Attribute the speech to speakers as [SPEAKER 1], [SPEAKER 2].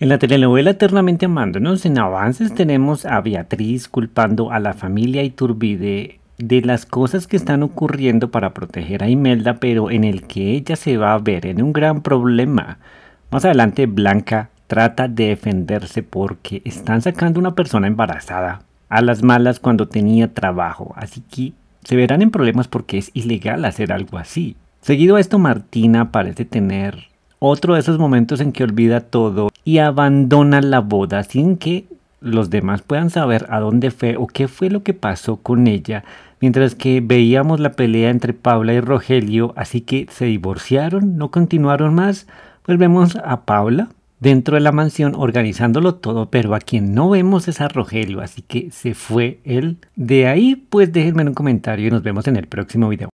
[SPEAKER 1] En la telenovela Eternamente Amándonos, en avances tenemos a Beatriz culpando a la familia Iturbide de las cosas que están ocurriendo para proteger a Imelda, pero en el que ella se va a ver en un gran problema. Más adelante, Blanca trata de defenderse porque están sacando una persona embarazada a las malas cuando tenía trabajo, así que se verán en problemas porque es ilegal hacer algo así. Seguido a esto, Martina parece tener otro de esos momentos en que olvida todo y abandona la boda sin que los demás puedan saber a dónde fue o qué fue lo que pasó con ella, mientras que veíamos la pelea entre Paula y Rogelio, así que se divorciaron, no continuaron más, volvemos a Paula dentro de la mansión organizándolo todo, pero a quien no vemos es a Rogelio, así que se fue él. De ahí pues déjenme un
[SPEAKER 2] comentario y nos vemos en el próximo video.